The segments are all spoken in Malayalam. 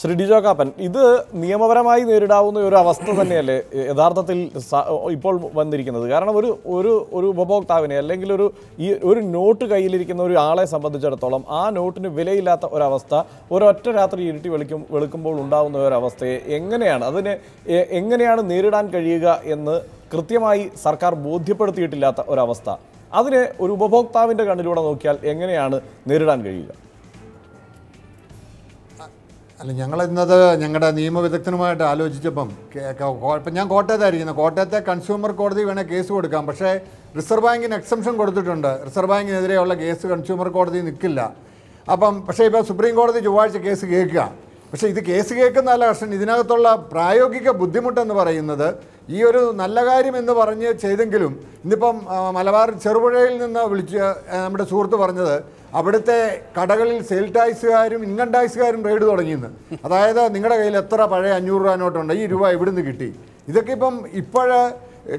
ശ്രീ ഡിജോ കാപ്പൻ ഇത് നിയമപരമായി നേരിടാവുന്ന ഒരു അവസ്ഥ തന്നെയല്ലേ യഥാർത്ഥത്തിൽ ഇപ്പോൾ വന്നിരിക്കുന്നത് കാരണം ഒരു ഒരു ഒരു ഉപഭോക്താവിനെ അല്ലെങ്കിൽ ഒരു ഈ ഒരു നോട്ട് കയ്യിലിരിക്കുന്ന ഒരു ആളെ സംബന്ധിച്ചിടത്തോളം ആ നോട്ടിന് വിലയില്ലാത്ത ഒരവസ്ഥ ഒരൊറ്റ രാത്രി ഇരുട്ടി വെളിക്കും വെളുക്കുമ്പോൾ ഉണ്ടാകുന്ന ഒരവസ്ഥയെ എങ്ങനെയാണ് അതിനെ എങ്ങനെയാണ് നേരിടാൻ കഴിയുക എന്ന് കൃത്യമായി സർക്കാർ ബോധ്യപ്പെടുത്തിയിട്ടില്ലാത്ത ഒരവസ്ഥ അതിനെ ഒരു ഉപഭോക്താവിൻ്റെ കണ്ണിലൂടെ നോക്കിയാൽ എങ്ങനെയാണ് നേരിടാൻ കഴിയുക അല്ല ഞങ്ങൾ ഇന്നത് ഞങ്ങളുടെ നിയമവിദഗ്ധനുമായിട്ട് ആലോചിച്ചപ്പം ഇപ്പം ഞാൻ കോട്ടയത്തായിരിക്കുന്നത് കോട്ടയത്തെ കൺസ്യൂമർ കോടതി വേണേൽ കേസ് കൊടുക്കാം പക്ഷേ റിസർവ് ബാങ്കിന് എക്സംഷൻ കൊടുത്തിട്ടുണ്ട് റിസർവ് ബാങ്കിനെതിരെയുള്ള കേസ് കൺസ്യൂമർ കോടതി നിൽക്കില്ല അപ്പം പക്ഷേ ഇപ്പോൾ സുപ്രീം കോടതി ചൊവ്വാഴ്ച കേസ് കേൾക്കുക പക്ഷേ ഇത് കേസ് അല്ല കർഷൻ ഇതിനകത്തുള്ള പ്രായോഗിക ബുദ്ധിമുട്ടെന്ന് പറയുന്നത് ഈ ഒരു നല്ല കാര്യം എന്ന് പറഞ്ഞ് ചെയ്തെങ്കിലും ഇന്നിപ്പം മലബാർ ചെറുപുഴയിൽ നിന്ന് വിളിച്ച് നമ്മുടെ സുഹൃത്ത് പറഞ്ഞത് അവിടുത്തെ കടകളിൽ സെയിൽ ടാക്സുകാരും ഇൻകം ടാക്സുകാരും റെയ്ഡ് തുടങ്ങിയെന്ന് അതായത് നിങ്ങളുടെ കയ്യിൽ എത്ര പഴയ അഞ്ഞൂറ് രൂപ നോട്ടുണ്ട് ഈ രൂപ ഇവിടുന്ന് കിട്ടി ഇതൊക്കെ ഇപ്പം ഇപ്പോഴ്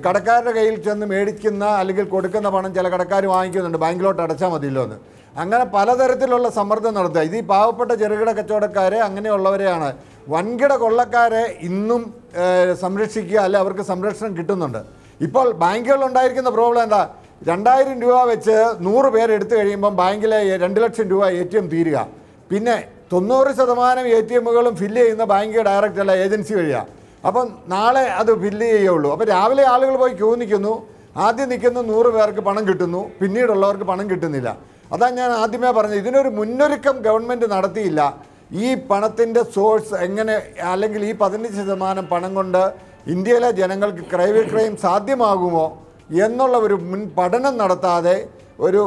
കടക്കാരുടെ കയ്യിൽ ചെന്ന് മേടിക്കുന്ന അല്ലെങ്കിൽ കൊടുക്കുന്ന പണം ചില കടക്കാർ വാങ്ങിക്കുന്നുണ്ട് ബാങ്കിലോട്ട് അടച്ചാൽ മതിയല്ലോ എന്ന് അങ്ങനെ പലതരത്തിലുള്ള സമ്മർദ്ദം നടത്തുക ഇത് ഈ പാവപ്പെട്ട ചെറുകിട കച്ചവടക്കാരെ അങ്ങനെയുള്ളവരെയാണ് വൻകിട കൊള്ളക്കാരെ ഇന്നും സംരക്ഷിക്കുക അല്ലെ അവർക്ക് സംരക്ഷണം കിട്ടുന്നുണ്ട് ഇപ്പോൾ ബാങ്കുകളിൽ ഉണ്ടായിരിക്കുന്ന പ്രോബ്ലം എന്താ രണ്ടായിരം രൂപ വെച്ച് നൂറ് പേര് എടുത്തു കഴിയുമ്പം ബാങ്കിലെ രണ്ട് ലക്ഷം രൂപ എ ടി എം തീരുക പിന്നെ തൊണ്ണൂറ് ശതമാനം എ ടി എമ്മുകളും ഫില്ല് ചെയ്യുന്ന ബാങ്ക് ഡയറക്റ്റ് അല്ല ഏജൻസി വഴിയാണ് അപ്പം നാളെ അത് ഫില്ല് ചെയ്യുള്ളൂ അപ്പോൾ രാവിലെ ആളുകൾ പോയി ക്യൂ നിൽക്കുന്നു ആദ്യം നിൽക്കുന്ന നൂറ് പേർക്ക് പണം കിട്ടുന്നു പിന്നീടുള്ളവർക്ക് പണം കിട്ടുന്നില്ല അതാണ് ഞാൻ ആദ്യമേ പറഞ്ഞത് ഇതിനൊരു മുന്നൊരുക്കം ഗവൺമെൻറ് നടത്തിയില്ല ഈ പണത്തിൻ്റെ സോഴ്സ് എങ്ങനെ അല്ലെങ്കിൽ ഈ പതിനഞ്ച് ശതമാനം പണം കൊണ്ട് ഇന്ത്യയിലെ ജനങ്ങൾക്ക് ക്രയവിക്രയം സാധ്യമാകുമോ എന്നുള്ള ഒരു മുൻ പഠനം നടത്താതെ ഒരു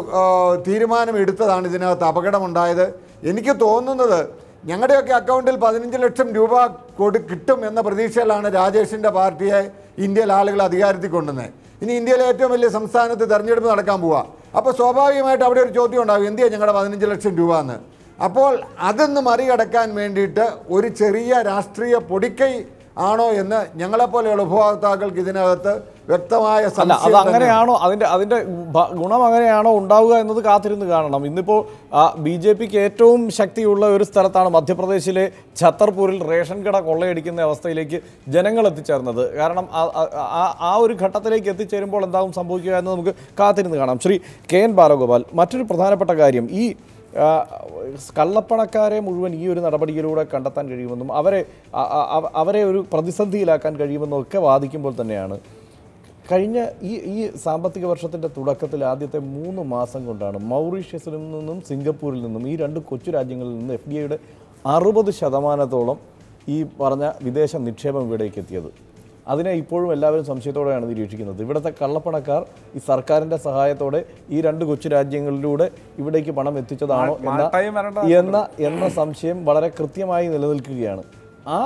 തീരുമാനം എടുത്തതാണ് ഇതിനകത്ത് അപകടമുണ്ടായത് എനിക്ക് തോന്നുന്നത് ഞങ്ങളുടെയൊക്കെ അക്കൗണ്ടിൽ പതിനഞ്ച് ലക്ഷം രൂപ കൊടു കിട്ടും എന്ന പ്രതീക്ഷയിലാണ് രാജേഷിൻ്റെ പാർട്ടിയെ ഇന്ത്യയിലെ ആളുകൾ അധികാരത്തിൽ കൊണ്ടുവന്നത് ഇനി ഇന്ത്യയിലെ ഏറ്റവും വലിയ സംസ്ഥാനത്ത് തെരഞ്ഞെടുപ്പ് നടക്കാൻ പോവുക അപ്പോൾ സ്വാഭാവികമായിട്ട് അവിടെ ഒരു ചോദ്യം ഉണ്ടാകും എന്തിയാണ് ഞങ്ങളുടെ പതിനഞ്ച് ലക്ഷം രൂപ എന്ന് അപ്പോൾ അതൊന്ന് മറികടക്കാൻ വേണ്ടിയിട്ട് ഒരു ചെറിയ രാഷ്ട്രീയ പൊടിക്കൈ ആണോ എന്ന് ഞങ്ങളെപ്പോലെയുള്ള ഉപഭോക്താക്കൾക്ക് ഇതിനകത്ത് വ്യക്തമായ അത് അങ്ങനെയാണോ അതിൻ്റെ അതിൻ്റെ ഗുണം അങ്ങനെയാണോ ഉണ്ടാവുക എന്നത് കാത്തിരുന്ന് കാണണം ഇന്നിപ്പോൾ ബി ജെ പിക്ക് ഏറ്റവും ശക്തിയുള്ള ഒരു സ്ഥലത്താണ് മധ്യപ്രദേശിലെ ഛത്തർപൂരിൽ റേഷൻ കട കൊള്ളയടിക്കുന്ന അവസ്ഥയിലേക്ക് ജനങ്ങൾ എത്തിച്ചേർന്നത് കാരണം ആ ഒരു ഘട്ടത്തിലേക്ക് എത്തിച്ചേരുമ്പോൾ എന്താവും സംഭവിക്കുക എന്ന് നമുക്ക് കാത്തിരുന്ന് കാണാം ശ്രീ കെ എൻ ബാലഗോപാൽ മറ്റൊരു പ്രധാനപ്പെട്ട കാര്യം ഈ കള്ളപ്പണക്കാരെ മുഴുവൻ ഈ ഒരു നടപടിയിലൂടെ കണ്ടെത്താൻ കഴിയുമെന്നും അവരെ അവരെ ഒരു പ്രതിസന്ധിയിലാക്കാൻ കഴിയുമെന്നും ഒക്കെ വാദിക്കുമ്പോൾ തന്നെയാണ് കഴിഞ്ഞ ഈ ഈ സാമ്പത്തിക വർഷത്തിൻ്റെ തുടക്കത്തിൽ ആദ്യത്തെ മൂന്ന് മാസം കൊണ്ടാണ് മൗറീഷ്യസിൽ നിന്നും സിംഗപ്പൂരിൽ നിന്നും ഈ രണ്ട് കൊച്ചു രാജ്യങ്ങളിൽ നിന്ന് എഫ് ഡി ഐയുടെ അറുപത് ശതമാനത്തോളം ഈ പറഞ്ഞ വിദേശ നിക്ഷേപം ഇവിടേക്ക് എത്തിയത് അതിനെ ഇപ്പോഴും എല്ലാവരും സംശയത്തോടെയാണ് നിരീക്ഷിക്കുന്നത് ഇവിടുത്തെ കള്ളപ്പണക്കാർ ഈ സർക്കാരിന്റെ സഹായത്തോടെ ഈ രണ്ട് കൊച്ചു രാജ്യങ്ങളിലൂടെ ഇവിടേക്ക് പണം എത്തിച്ചതാണോ എന്ന എന്ന സംശയം വളരെ കൃത്യമായി നിലനിൽക്കുകയാണ് ആ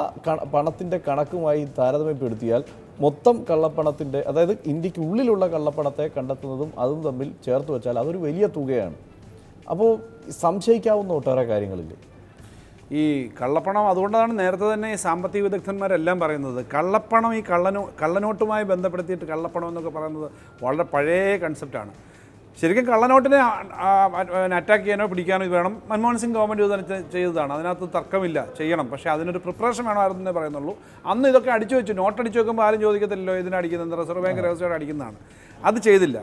പണത്തിന്റെ കണക്കുമായി താരതമ്യപ്പെടുത്തിയാൽ മൊത്തം കള്ളപ്പണത്തിന്റെ അതായത് ഇന്ത്യക്കുള്ളിലുള്ള കള്ളപ്പണത്തെ കണ്ടെത്തുന്നതും അതും തമ്മിൽ ചേർത്ത് വെച്ചാൽ അതൊരു വലിയ തുകയാണ് അപ്പോൾ സംശയിക്കാവുന്ന ഒട്ടേറെ കാര്യങ്ങളില്ലേ ഈ കള്ളപ്പണം അതുകൊണ്ടാണ് നേരത്തെ തന്നെ ഈ സാമ്പത്തിക വിദഗ്ധന്മാരെല്ലാം പറയുന്നത് കള്ളപ്പണം ഈ കള്ളനോ കള്ളനോട്ടുമായി ബന്ധപ്പെടുത്തിയിട്ട് കള്ളപ്പണം എന്നൊക്കെ പറയുന്നത് വളരെ പഴയ കൺസെപ്റ്റാണ് ശരിക്കും കള്ളനോട്ടിനെ അറ്റാക്ക് ചെയ്യാനോ പിടിക്കാനോ ഇത് വേണം മൻമോഹൻ സിംഗ് ഗവൺമെൻറ് ഇത് ചെയ്തതാണ് അതിനകത്ത് തർക്കമില്ല ചെയ്യണം പക്ഷേ അതിനൊരു പ്രിപ്പറേഷൻ വേണമായിരുന്നു എന്നേ പറയുന്നുള്ളൂ അന്ന് ഇതൊക്കെ അടിച്ചു വെച്ചു നോട്ട് വെക്കുമ്പോൾ ആരും ചോദിക്കത്തില്ലല്ലോ ഇതിനടിക്കുന്നത് റിസർവ് ബാങ്ക് രഹസ്യമായിട്ട് അടിക്കുന്നതാണ് അത് ചെയ്തില്ല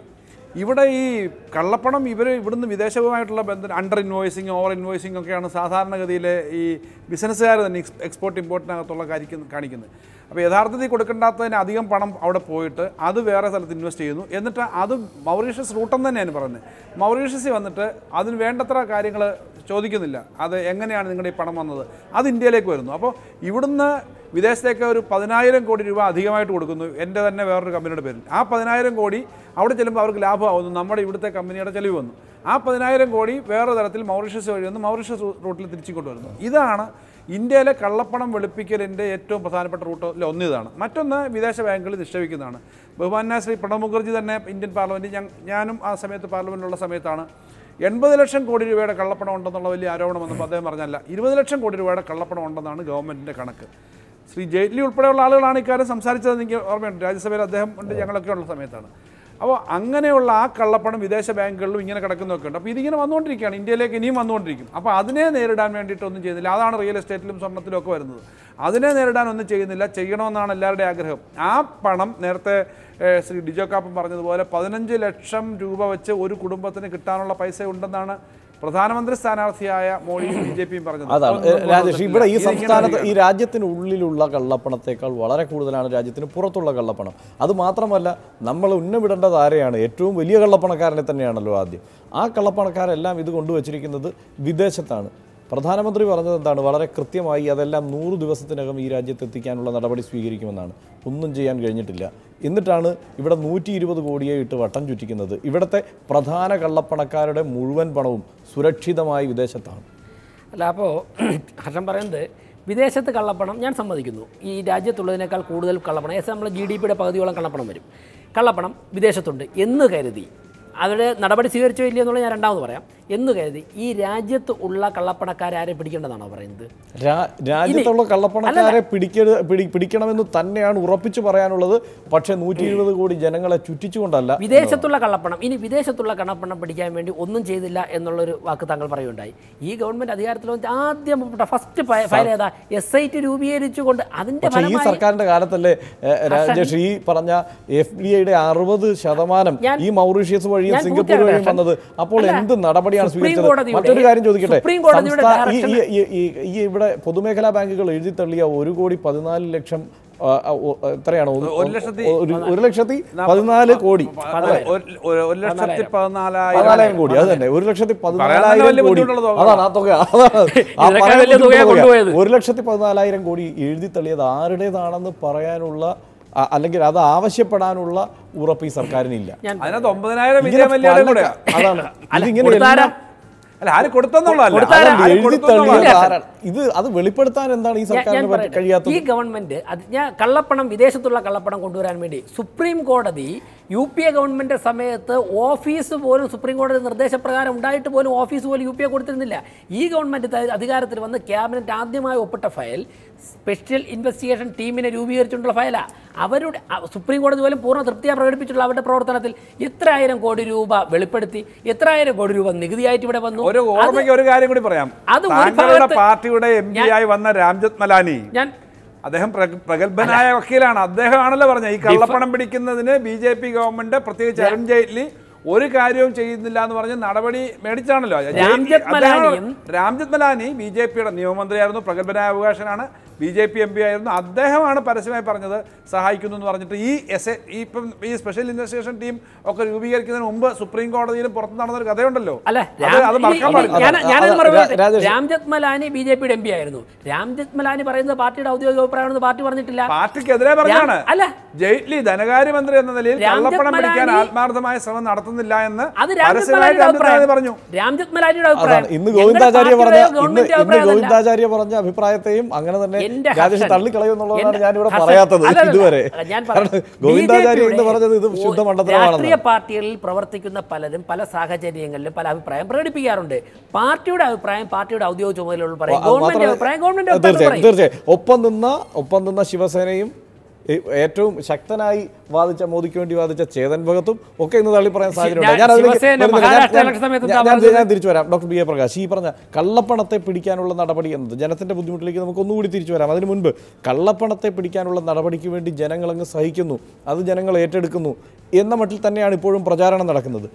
ഇവിടെ ഈ കള്ളപ്പണം ഇവർ ഇവിടുന്ന് വിദേശവുമായിട്ടുള്ള ബന്ധം അണ്ടർ ഇൻവോയ്സിങ് ഓവർ ഇൻവോയ്സിങ് ഒക്കെയാണ് സാധാരണഗതിയിൽ ഈ ബിസിനസ്സുകാർ തന്നെ എക്സ്പോർട്ട് ഇമ്പോർട്ടിനകത്തുള്ള കാര്യം കാണിക്കുന്നത് അപ്പോൾ യഥാർത്ഥത്തിൽ കൊടുക്കേണ്ടാത്തതിന് അധികം പണം അവിടെ പോയിട്ട് അത് വേറെ സ്ഥലത്ത് ഇൻവെസ്റ്റ് ചെയ്യുന്നു എന്നിട്ട് അത് മൗറീഷ്യസ് റൂട്ടെന്ന് തന്നെയാണ് പറയുന്നത് മൗറീഷ്യസിൽ വന്നിട്ട് അതിന് വേണ്ടത്ര കാര്യങ്ങൾ ചോദിക്കുന്നില്ല അത് എങ്ങനെയാണ് നിങ്ങളുടെ ഈ പണം വന്നത് അത് ഇന്ത്യയിലേക്ക് വരുന്നു അപ്പോൾ ഇവിടുന്ന് വിദേശത്തേക്ക് ഒരു പതിനായിരം കോടി രൂപ അധികമായിട്ട് കൊടുക്കുന്നു എൻ്റെ തന്നെ വേറൊരു കമ്പനിയുടെ പേരിൽ ആ പതിനായിരം കോടി അവിടെ ചെല്ലുമ്പോൾ അവർക്ക് ലാഭമാവുന്നു നമ്മുടെ ഇവിടുത്തെ കമ്പനിയുടെ ചെലവ് വന്നു ആ പതിനായിരം കോടി വേറെ തരത്തിൽ മൗറീഷ്യസ് വഴി വന്ന് മൗറീഷ്യസ് റൂട്ടിൽ തിരിച്ചു കൊണ്ടുവരുന്നു ഇതാണ് ഇന്ത്യയിലെ കള്ളപ്പണം വെളുപ്പിക്കലിൻ്റെ ഏറ്റവും പ്രധാനപ്പെട്ട റൂട്ട് ഒന്ന് മറ്റൊന്ന് വിദേശ ബാങ്കുകളിൽ നിക്ഷേപിക്കുന്നതാണ് ബഹുമാന ശ്രീ പ്രണബ് മുഖർജി തന്നെ ഇന്ത്യൻ പാർലമെൻറ്റ് ഞാനും ആ സമയത്ത് പാർലമെൻറ്റിലുള്ള സമയത്താണ് എൺപത് ലക്ഷം കോടി രൂപയുടെ കള്ളപ്പണം ഉണ്ടെന്നുള്ള വലിയ ആരോപണം വന്നപ്പോൾ അദ്ദേഹം പറഞ്ഞല്ല ഇരുപത് ലക്ഷം കോടി രൂപയുടെ കള്ളപ്പണം ഉണ്ടെന്നാണ് ഗവൺമെൻറ്റിൻ്റെ കണക്ക് ശ്രീ ജെയ്റ്റ്ലി ഉൾപ്പെടെയുള്ള ആളുകളാണ് ഇക്കാര്യം സംസാരിച്ചത് എനിക്ക് ഓർമ്മയുണ്ട് രാജ്യസഭയിൽ അദ്ദേഹം ഉണ്ട് ഞങ്ങളൊക്കെ ഉള്ള സമയത്താണ് അപ്പോൾ അങ്ങനെയുള്ള ആ കള്ളപ്പണം വിദേശ ബാങ്കുകളിലും ഇങ്ങനെ കിടക്കുന്നതൊക്കെ ഉണ്ട് അപ്പോൾ ഇതിങ്ങനെ വന്നുകൊണ്ടിരിക്കുകയാണ് ഇന്ത്യയിലേക്ക് ഇനിയും വന്നുകൊണ്ടിരിക്കും അപ്പോൾ അതിനെ നേരിടാൻ വേണ്ടിയിട്ടൊന്നും ചെയ്യുന്നില്ല അതാണ് റിയൽ എസ്റ്റേറ്റിലും സ്വർണ്ണത്തിലും ഒക്കെ വരുന്നത് അതിനെ നേരിടാൻ ഒന്നും ചെയ്യുന്നില്ല ചെയ്യണമെന്നാണ് എല്ലാവരുടെയും ആഗ്രഹം ആ പണം നേരത്തെ ശ്രീ ഡിജോ കാപ്പൻ പറഞ്ഞതുപോലെ പതിനഞ്ച് ലക്ഷം രൂപ വെച്ച് ഒരു കുടുംബത്തിന് കിട്ടാനുള്ള പൈസ ഉണ്ടെന്നാണ് പ്രധാനമന്ത്രി സ്ഥാനാർത്ഥിയായ മോഡിയും ബി ജെ പിയും പറഞ്ഞത് അതാണ് രാജേഷ് ഇവിടെ ഈ സംസ്ഥാനത്ത് ഈ രാജ്യത്തിനുള്ളിലുള്ള കള്ളപ്പണത്തേക്കാൾ വളരെ കൂടുതലാണ് രാജ്യത്തിന് പുറത്തുള്ള കള്ളപ്പണം അത് മാത്രമല്ല നമ്മൾ ഉന്നമിടേണ്ടത് ആരെയാണ് ഏറ്റവും വലിയ കള്ളപ്പണക്കാരനെ തന്നെയാണല്ലോ ആദ്യം ആ കള്ളപ്പണക്കാരെല്ലാം ഇത് കൊണ്ടുവച്ചിരിക്കുന്നത് വിദേശത്താണ് പ്രധാനമന്ത്രി പറഞ്ഞത് എന്താണ് വളരെ കൃത്യമായി അതെല്ലാം നൂറ് ദിവസത്തിനകം ഈ രാജ്യത്ത് എത്തിക്കാനുള്ള നടപടി സ്വീകരിക്കുമെന്നാണ് ഒന്നും ചെയ്യാൻ കഴിഞ്ഞിട്ടില്ല എന്നിട്ടാണ് ഇവിടെ നൂറ്റി ഇരുപത് കോടിയെ ഇട്ട് വട്ടം ചുറ്റിക്കുന്നത് ഇവിടുത്തെ പ്രധാന കള്ളപ്പണക്കാരുടെ മുഴുവൻ പണവും സുരക്ഷിതമായി വിദേശത്താണ് അല്ല അപ്പോൾ ഹർഷൻ പറയുന്നത് വിദേശത്ത് കള്ളപ്പണം ഞാൻ സമ്മതിക്കുന്നു ഈ രാജ്യത്തുള്ളതിനേക്കാൾ കൂടുതൽ കള്ളപ്പണം ഏകദേശം നമ്മൾ ജി ഡി പിയുടെ പകുതിയോളം കള്ളപ്പണം വരും കള്ളപ്പണം വിദേശത്തുണ്ട് എന്ന് കരുതി അവരുടെ നടപടി സ്വീകരിച്ചോ ഇല്ലയോ എന്നുള്ളത് ഞാൻ രണ്ടാമത് പറയാം എന്ന് കരുതി ഈ രാജ്യത്ത് ഉള്ള കള്ളപ്പണക്കാരെ പിടിക്കേണ്ടതാണോ പറയുന്നത് രാജ്യത്തുള്ള കള്ളപ്പണക്കാരെ പിടിക്കരുത് പിടിക്കണമെന്ന് തന്നെയാണ് ഉറപ്പിച്ചു പറയാനുള്ളത് പക്ഷേ നൂറ്റി ഇരുപത് കോടി ജനങ്ങളെ ചുറ്റിച്ചുകൊണ്ടല്ല വിദേശത്തുള്ള കള്ളപ്പണം ഇനി വിദേശത്തുള്ള കള്ളപ്പണം പിടിക്കാൻ വേണ്ടി ഒന്നും ചെയ്തില്ല എന്നുള്ളൊരു വാക്ക് താങ്കൾ പറയുകയുണ്ടായി ഈ ഗവൺമെന്റ് അധികാരത്തിൽ വന്ന് ആദ്യം ഫസ്റ്റ് ഫയൽ ഏതാ എസ് ഐ ടി രൂപീകരിച്ചുകൊണ്ട് അതിന്റെ ഈ സർക്കാരിന്റെ കാലത്തല്ലേ രാജേഷ് ഈ പറഞ്ഞ എഫ് ഡി ഐയുടെ അറുപത് ശതമാനം ഈ മൗറീഷ്യസ് വഴി വഴിയും സിംഗപ്പൂർ വഴിയും വന്നത് അപ്പോൾ എന്ത് നടപടിയാണ് സ്വീകരിച്ചത് മറ്റൊരു കാര്യം ചോദിക്കട്ടെ ഈ ഇവിടെ പൊതുമേഖലാ ബാങ്കുകൾ എഴുതി തള്ളിയ ഒരു കോടി പതിനാല് ലക്ഷം ഒരു ലക്ഷത്തി പതിനാല് കോടി പതിനാലായിരം കോടി അത് തന്നെ ഒരു ലക്ഷത്തി പതിനാലായിരം കോടി അതാണ് ആ തുക ഒരു ലക്ഷത്തി പതിനാലായിരം കോടി എഴുതി തള്ളിയത് ആരുടേതാണെന്ന് പറയാനുള്ള അല്ലെങ്കിൽ അത് ആവശ്യപ്പെടാനുള്ള ഉറപ്പ് ഈ സർക്കാരിനില്ല അതിനകത്ത് അതാണ് ഇത് അത് വെളിപ്പെടുത്താൻ എന്താണ് ഈ സർക്കാരിന് കഴിയാത്തത് ഈ ഗവൺമെന്റ് അത് ഞാൻ കള്ളപ്പണം വിദേശത്തുള്ള കള്ളപ്പണം കൊണ്ടുവരാൻ വേണ്ടി സുപ്രീം കോടതി യു പി എ ഗവൺമെൻറ് സമയത്ത് ഓഫീസ് പോലും സുപ്രീം കോടതി നിർദ്ദേശപ്രകാരം ഉണ്ടായിട്ട് പോലും ഓഫീസ് പോലും യു പി എ കൊടുത്തിരുന്നില്ല ഈ ഗവൺമെൻറ് അധികാരത്തിൽ വന്ന് ക്യാബിനറ്റ് ആദ്യമായി ഒപ്പിട്ട ഫയൽ സ്പെഷ്യൽ ഇൻവെസ്റ്റിഗേഷൻ ടീമിനെ രൂപീകരിച്ചിട്ടുള്ള ഫയലാണ് അവരുടെ സുപ്രീം കോടതി പോലും പൂർണ്ണ തൃപ്തിയാണ് പ്രകടിപ്പിച്ചിട്ടുള്ള അവരുടെ പ്രവർത്തനത്തിൽ എത്രയായിരം കോടി രൂപ വെളിപ്പെടുത്തി എത്രയായിരം കോടി രൂപ നികുതിയായിട്ട് ഇവിടെ വന്നു ഒരു ഓർമ്മയ്ക്ക് ഒരു കാര്യം കൂടി പറയാം അത് പാർട്ടിയുടെ എം പി ആയി വന്ന രാംജത്ത് മലാനി ഞാൻ അദ്ദേഹം പ്രഗത്ഭനായ വക്കീലാണ് അദ്ദേഹമാണല്ലോ പറഞ്ഞത് ഈ കള്ളപ്പണം പിടിക്കുന്നതിന് ബി ജെ പി ഗവൺമെന്റ് പ്രത്യേകിച്ച് അരുൺ ജെയ്റ്റ്ലി ഒരു കാര്യവും ചെയ്യുന്നില്ല എന്ന് പറഞ്ഞ് നടപടി മേടിച്ചാണല്ലോ രാംജത്ത് മലാനി ബി ജെ പിയുടെ നിയമമന്ത്രിയായിരുന്നു പ്രഗത്ഭനായ അവകാശനാണ് B J P M P ആയിരുന്നു അദ്ദേഹമാണ് പരസ്യമായി പറഞ്ഞത് സഹായിക്കുന്നു എന്ന് പറഞ്ഞിട്ട് ഈ എസ് ഈ ഇപ്പം ഈ സ്പെഷ്യൽ ഇൻവെസ്റ്റിഗേഷൻ ടീം ഒക്കെ രൂപീകരിക്കുന്നതിന് മുമ്പ് സുപ്രീം കോടതിയിലും പുറത്ത് നടന്നൊരു കഥയുണ്ടല്ലോ അത് മറക്കാൻ പാടില്ല രാം ബി ജെ പിയുടെ എം പി ആയിരുന്നു രാം മലാനി പറയുന്നത് പാർട്ടിയുടെ ഔദ്യോഗിക അഭിപ്രായമാണെന്ന് പാർട്ടി പറഞ്ഞിട്ടില്ല പാർട്ടിക്കെതിരെ പറഞ്ഞാണ് അല്ല ജെയ്റ്റ്ലി ധനകാര്യമന്ത്രി എന്ന നിലയിൽ കള്ളപ്പണം പിടിക്കാൻ ആത്മാർത്ഥമായ ശ്രമം നടത്തുന്നില്ല എന്ന് പറഞ്ഞു രാംജത് മലാനിയുടെ അഭിപ്രായം ഇന്ന് ഗോവിന്ദാചാര്യ പറഞ്ഞ ഇന്ന് ഗോവിന്ദാചാര്യ പറഞ്ഞ അഭിപ്രായത്തെയും അങ്ങനെ തന്നെ രാജേഷ് തള്ളിക്കളയുമെന്നുള്ളതാണ് ഞാനിവിടെ പറയാത്തത് ഇതുവരെ ഗോവിന്ദാചാര്യ എന്ന് പറഞ്ഞത് ഇത് ശുദ്ധ രാഷ്ട്രീയ പാർട്ടികളിൽ പ്രവർത്തിക്കുന്ന പലരും പല സാഹചര്യങ്ങളിലും പല അഭിപ്രായം പ്രകടിപ്പിക്കാറുണ്ട് പാർട്ടിയുടെ അഭിപ്രായം പാർട്ടിയുടെ ഔദ്യോഗിക ചുമതലകൾ പറയും അഭിപ്രായം തീർച്ചയായും ഒപ്പം നിന്ന ഒപ്പം നിന്ന ശിവസേനയും ഏറ്റവും ശക്തനായി വാദിച്ച മോദിക്ക് വേണ്ടി വാദിച്ച ചേതൻ ഭഗത്തും ഒക്കെ ഇന്ന് തള്ളി പറയാൻ സാധ്യതയുണ്ട് ഞാൻ ഞാൻ തിരിച്ചു വരാം ഡോക്ടർ ബി എ പ്രകാശ് ഈ പറഞ്ഞ കള്ളപ്പണത്തെ പിടിക്കാനുള്ള നടപടി എന്നത് ജനത്തിന്റെ ബുദ്ധിമുട്ടിലേക്ക് നമുക്ക് ഒന്നുകൂടി തിരിച്ചു വരാം അതിനു മുൻപ് കള്ളപ്പണത്തെ പിടിക്കാനുള്ള നടപടിക്ക് വേണ്ടി ജനങ്ങളങ്ങ് സഹിക്കുന്നു അത് ജനങ്ങൾ ഏറ്റെടുക്കുന്നു എന്ന മട്ടിൽ തന്നെയാണ് ഇപ്പോഴും പ്രചാരണം നടക്കുന്നത്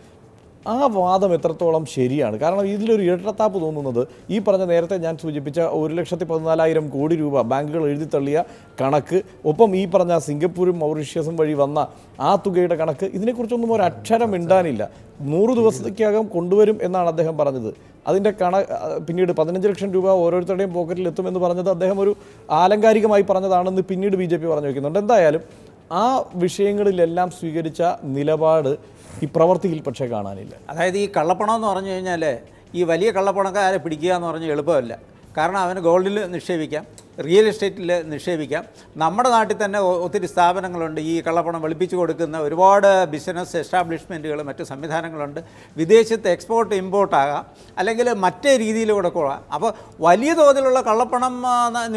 ആ വാദം എത്രത്തോളം ശരിയാണ് കാരണം ഇതിലൊരു ഇരട്ടത്താപ്പ് തോന്നുന്നത് ഈ പറഞ്ഞ നേരത്തെ ഞാൻ സൂചിപ്പിച്ച ഒരു ലക്ഷത്തി പതിനാലായിരം കോടി രൂപ ബാങ്കുകൾ എഴുതിത്തള്ളിയ കണക്ക് ഒപ്പം ഈ പറഞ്ഞ സിംഗപ്പൂരും മൗറീഷ്യസും വഴി വന്ന ആ തുകയുടെ കണക്ക് ഇതിനെക്കുറിച്ചൊന്നും ഒരു അക്ഷരം മിണ്ടാനില്ല നൂറ് ദിവസത്തേക്കകം കൊണ്ടുവരും എന്നാണ് അദ്ദേഹം പറഞ്ഞത് അതിൻ്റെ കണ പിന്നീട് പതിനഞ്ച് ലക്ഷം രൂപ ഓരോരുത്തരുടെയും പോക്കറ്റിൽ എത്തുമെന്ന് പറഞ്ഞത് അദ്ദേഹം ഒരു ആലങ്കാരികമായി പറഞ്ഞതാണെന്ന് പിന്നീട് ബി ജെ പി പറഞ്ഞു വയ്ക്കുന്നുണ്ട് എന്തായാലും ആ വിഷയങ്ങളിലെല്ലാം സ്വീകരിച്ച നിലപാട് ഈ പ്രവൃത്തിയിൽ പക്ഷേ കാണാനില്ല അതായത് ഈ കള്ളപ്പണം എന്ന് പറഞ്ഞു കഴിഞ്ഞാൽ ഈ വലിയ കള്ളപ്പണക്കാരെ പിടിക്കുക എന്ന് പറഞ്ഞാൽ എളുപ്പമല്ല കാരണം അവന് ഗോൾഡിൽ നിക്ഷേപിക്കാം റിയൽ എസ്റ്റേറ്റിൽ നിക്ഷേപിക്കാം നമ്മുടെ നാട്ടിൽ തന്നെ ഒത്തിരി സ്ഥാപനങ്ങളുണ്ട് ഈ കള്ളപ്പണം വെളുപ്പിച്ചു കൊടുക്കുന്ന ഒരുപാട് ബിസിനസ് എസ്റ്റാബ്ലിഷ്മെൻറ്റുകൾ മറ്റ് സംവിധാനങ്ങളുണ്ട് വിദേശത്ത് എക്സ്പോർട്ട് ഇമ്പോർട്ട് ആകാം അല്ലെങ്കിൽ മറ്റേ രീതിയിലൂടെ കൊള്ളാം അപ്പോൾ വലിയ തോതിലുള്ള കള്ളപ്പണം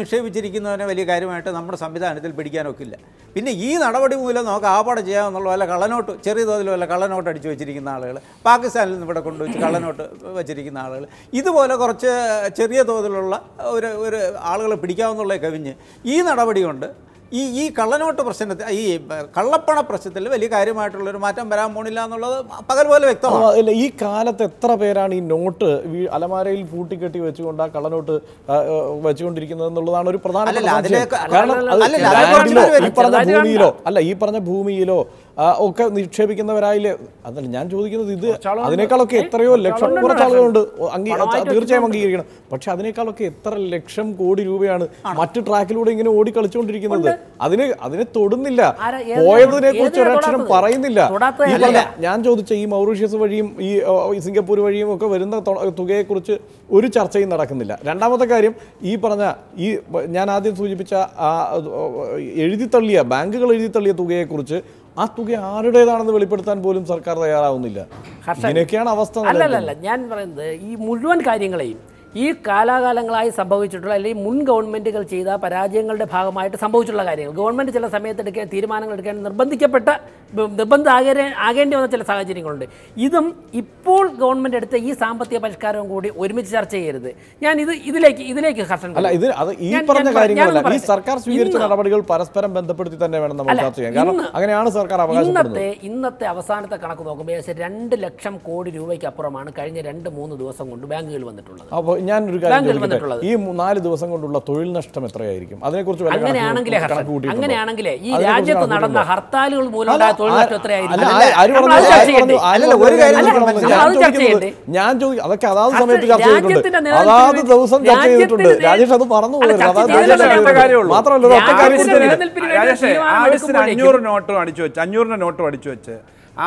നിക്ഷേപിച്ചിരിക്കുന്നതിനെ വലിയ കാര്യമായിട്ട് നമ്മുടെ സംവിധാനത്തിൽ പിടിക്കാനൊക്കില്ല പിന്നെ ഈ നടപടി മൂലം നമുക്ക് ആപാടെ ചെയ്യാമെന്നുള്ള വല്ല കള്ളനോട്ട് ചെറിയ തോതിൽ വല്ല കള്ളനോട്ട് അടിച്ചു വെച്ചിരിക്കുന്ന ആളുകൾ പാകിസ്ഥാനിൽ നിന്ന് ഇവിടെ കൊണ്ടുവച്ച് കള്ളനോട്ട് വെച്ചിരിക്കുന്ന ആളുകൾ ഇതുപോലെ കുറച്ച് ചെറിയ തോതിലുള്ള ഒരു ഒരു ആളുകളെ പിടിക്കാവുന്ന ചെയ്യാമെന്നുള്ളത് കവിഞ്ഞ് ഈ നടപടി കൊണ്ട് ഈ ഈ കള്ളനോട്ട് പ്രശ്നത്തിൽ ഈ കള്ളപ്പണ പ്രശ്നത്തിൽ വലിയ കാര്യമായിട്ടുള്ളൊരു മാറ്റം വരാൻ പോണില്ല എന്നുള്ളത് പകൽ പോലെ വ്യക്തമാണ് അല്ല ഈ കാലത്ത് എത്ര പേരാണ് ഈ നോട്ട് അലമാരയിൽ പൂട്ടിക്കെട്ടി വെച്ചുകൊണ്ട് ആ കള്ളനോട്ട് വെച്ചുകൊണ്ടിരിക്കുന്നത് എന്നുള്ളതാണ് ഒരു പ്രധാന കാരണം ഈ പറഞ്ഞ അല്ല ഈ പറഞ്ഞ ഭൂമിയിലോ ഒക്കെ നിക്ഷേപിക്കുന്നവരായില്ലേ അതല്ല ഞാൻ ചോദിക്കുന്നത് ഇത് അതിനേക്കാളൊക്കെ എത്രയോ ലക്ഷം കുറച്ചാളുകളുണ്ട് അംഗീ തീർച്ചയായും അംഗീകരിക്കണം പക്ഷെ അതിനേക്കാളൊക്കെ എത്ര ലക്ഷം കോടി രൂപയാണ് മറ്റു ട്രാക്കിലൂടെ ഇങ്ങനെ ഓടി കളിച്ചുകൊണ്ടിരിക്കുന്നത് അതിന് അതിനെ തൊടുന്നില്ല പോയതിനെ കുറിച്ച് ഒരക്ഷരം പറയുന്നില്ല ഞാൻ ചോദിച്ച ഈ മൗറീഷ്യസ് വഴിയും ഈ സിംഗപ്പൂർ വഴിയും ഒക്കെ വരുന്ന തുകയെ കുറിച്ച് ഒരു ചർച്ചയും നടക്കുന്നില്ല രണ്ടാമത്തെ കാര്യം ഈ പറഞ്ഞ ഈ ഞാൻ ആദ്യം സൂചിപ്പിച്ച എഴുതിത്തള്ളിയ ബാങ്കുകൾ എഴുതിത്തള്ളിയ തുകയെക്കുറിച്ച് ആ തുക ആരുടേതാണെന്ന് വെളിപ്പെടുത്താൻ പോലും സർക്കാർ തയ്യാറാവുന്നില്ല ഇങ്ങനെയൊക്കെയാണ് അവസ്ഥ അല്ലല്ല ഞാൻ പറയുന്നത് ഈ മുഴുവൻ കാര്യങ്ങളെയും ഈ കാലാകാലങ്ങളായി സംഭവിച്ചിട്ടുള്ള അല്ലെങ്കിൽ മുൻ ഗവൺമെൻറ്റുകൾ ചെയ്ത പരാജയങ്ങളുടെ ഭാഗമായിട്ട് സംഭവിച്ചിട്ടുള്ള കാര്യങ്ങൾ ഗവൺമെൻറ് ചില എടുക്കാൻ തീരുമാനങ്ങൾ എടുക്കാൻ നിർബന്ധിക്കപ്പെട്ട നിർബന്ധ ആകേ ആകേണ്ടി വന്ന ചില സാഹചര്യങ്ങളുണ്ട് ഇതും ഇപ്പോൾ ഗവൺമെൻറ് എടുത്ത ഈ സാമ്പത്തിക പരിഷ്കാരവും കൂടി ഒരുമിച്ച് ചർച്ച ചെയ്യരുത് ഞാൻ ഇത് ഇതിലേക്ക് ഇതിലേക്ക് അല്ല ഇത് ഈ പറഞ്ഞ കാര്യങ്ങളല്ല ഈ സർക്കാർ സ്വീകരിച്ച നടപടികൾ പരസ്പരം ബന്ധപ്പെടുത്തി തന്നെ വേണം നമ്മൾ ചർച്ച ചെയ്യാൻ കാരണം അങ്ങനെയാണ് സർക്കാർ ഇന്നത്തെ ഇന്നത്തെ അവസാനത്തെ കണക്ക് നോക്കുമ്പോൾ ഏകദേശം രണ്ട് ലക്ഷം കോടി രൂപയ്ക്ക് അപ്പുറമാണ് കഴിഞ്ഞ രണ്ട് മൂന്ന് ദിവസം കൊണ്ട് ബാങ്കുകൾ വന്നിട്ടുള്ളത് അപ്പോൾ ഞാനൊരു കാര്യം ഈ നാല് ദിവസം കൊണ്ടുള്ള തൊഴിൽ നഷ്ടം എത്രയായിരിക്കും അതിനെക്കുറിച്ച് അങ്ങനെയാണെങ്കിലേ അങ്ങനെയാണെങ്കിലേ ഈ രാജ്യത്ത് നടന്ന ഹർത്താലുകൾ തൊഴിൽ നഷ്ടം എത്രയായിരിക്കും ഞാൻ ചോദിക്കും അതൊക്കെ അതാത് സമയത്ത് ചർച്ച ചെയ്തിട്ടുണ്ട് അതാത് ദിവസം ചർച്ച ചെയ്തിട്ടുണ്ട് രാജേഷ് അത് പറഞ്ഞു മാത്രമല്ല അഞ്ഞൂറ് നോട്ടും അടിച്ചു വെച്ച് അഞ്ഞൂറിന്റെ നോട്ടും അടിച്ചു വെച്ച്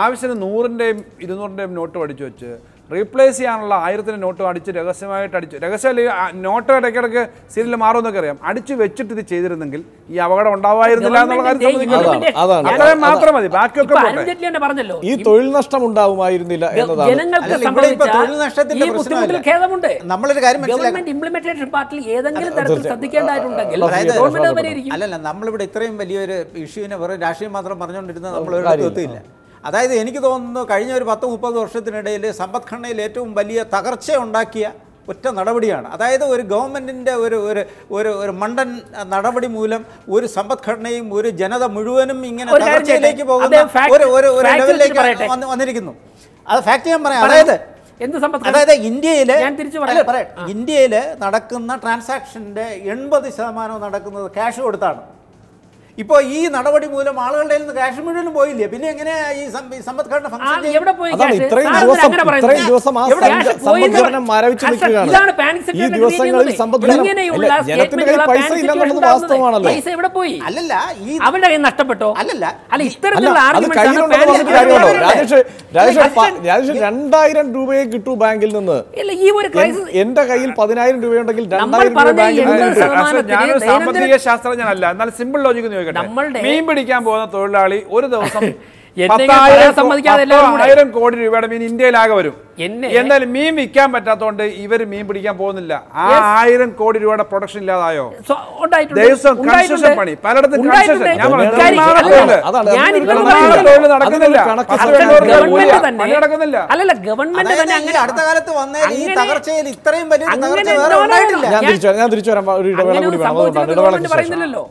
ആവശ്യത്തിന് നൂറിന്റെയും ഇരുന്നൂറിന്റെയും നോട്ടും അടിച്ചു വെച്ച് റീപ്ലേസ് ചെയ്യാനുള്ള ആയിരത്തിന് നോട്ടും അടിച്ച് രഹസ്യമായിട്ട് അടിച്ചു രഹസ്യം അല്ലെങ്കിൽ നോട്ട് ഇടയ്ക്കിടയ്ക്ക് സീരിയൽ മാറുമെന്നൊക്കെ അറിയാം അടിച്ചു വെച്ചിട്ട് ഇത് ചെയ്തിരുന്നെങ്കിൽ ഈ അപകടം ഉണ്ടാവായിരുന്നില്ല എന്നുള്ള കാര്യം മാത്രം മതി ബാക്കിയൊക്കെ പറഞ്ഞല്ലോ ഈ തൊഴിൽ നഷ്ടം ഉണ്ടാവുമായിരുന്നില്ല എന്നതാണ് കാര്യം ഏതെങ്കിലും തരത്തിൽ അല്ലല്ല നമ്മളിവിടെ ഇത്രയും വലിയൊരു ഇഷ്യൂവിനെ വെറും രാഷ്ട്രീയം മാത്രം പറഞ്ഞുകൊണ്ടിരുന്നത് നമ്മളൊരു എത്തിയില്ല അതായത് എനിക്ക് തോന്നുന്നു കഴിഞ്ഞ ഒരു പത്ത് മുപ്പത് വർഷത്തിനിടയിൽ സമ്പദ്ഘടനയിൽ ഏറ്റവും വലിയ തകർച്ച ഉണ്ടാക്കിയ ഒറ്റ നടപടിയാണ് അതായത് ഒരു ഗവൺമെൻറ്റിൻ്റെ ഒരു ഒരു ഒരു ഒരു മണ്ടൻ നടപടി മൂലം ഒരു സമ്പദ്ഘടനയും ഒരു ജനത മുഴുവനും ഇങ്ങനെ തകർച്ചയിലേക്ക് പോകുന്ന ഒരു ഒരു ലെവലിലേക്ക് വന്നിരിക്കുന്നു അത് ഫാക്റ്റ് ഞാൻ പറയാം അതായത് എന്ത് അതായത് ഇന്ത്യയിലെ ഇന്ത്യയിൽ നടക്കുന്ന ട്രാൻസാക്ഷൻ്റെ എൺപത് ശതമാനവും നടക്കുന്നത് ക്യാഷ് കൊടുത്താണ് ഇപ്പോ ഈ നടപടി മൂലം ആളുകളുടെ കാശ്മീരിലും പോയില്ലേ പിന്നെ എങ്ങനെ ഈ സമ്പദ്ഘടന നഷ്ടപ്പെട്ടോ അല്ലല്ല അല്ല രണ്ടായിരം രൂപയെ കിട്ടൂ ബാങ്കിൽ നിന്ന് എന്റെ കയ്യിൽ പതിനായിരം രൂപയുണ്ടെങ്കിൽ രണ്ടായിരം രൂപ ബാങ്കിൽ സാമ്പത്തിക ശാസ്ത്രജ്ഞനല്ല എന്നാൽ സിമ്പിൾ ലോജിക്ക് ചോദിക്കട്ടെ മീൻ പിടിക്കാൻ പോകുന്ന തൊഴിലാളി ഒരു ദിവസം ായിരം കോടി രൂപയുടെ മീൻ ഇന്ത്യയിലാകെ വരും എന്നാൽ മീൻ വിൽക്കാൻ പറ്റാത്തതുകൊണ്ട് ഇവർ മീൻ പിടിക്കാൻ പോകുന്നില്ല ആ ആയിരം കോടി രൂപയുടെ പ്രൊഡക്ഷൻ ഇല്ലാതായോ ദിവസം കൺസ്ട്രക്ഷൻ പണി പലയിടത്തും കൺസ്ട്രക്ഷൻ നടക്കുന്നില്ല അല്ലല്ല ഗവൺമെന്റ് തന്നെ അടുത്ത കാലത്ത് വന്ന ഈ ഇത്രയും വലിയ ഞാൻ തിരിച്ചു വരാം ഒരു ഇടവേള കൂടി വേണം ഇടവേള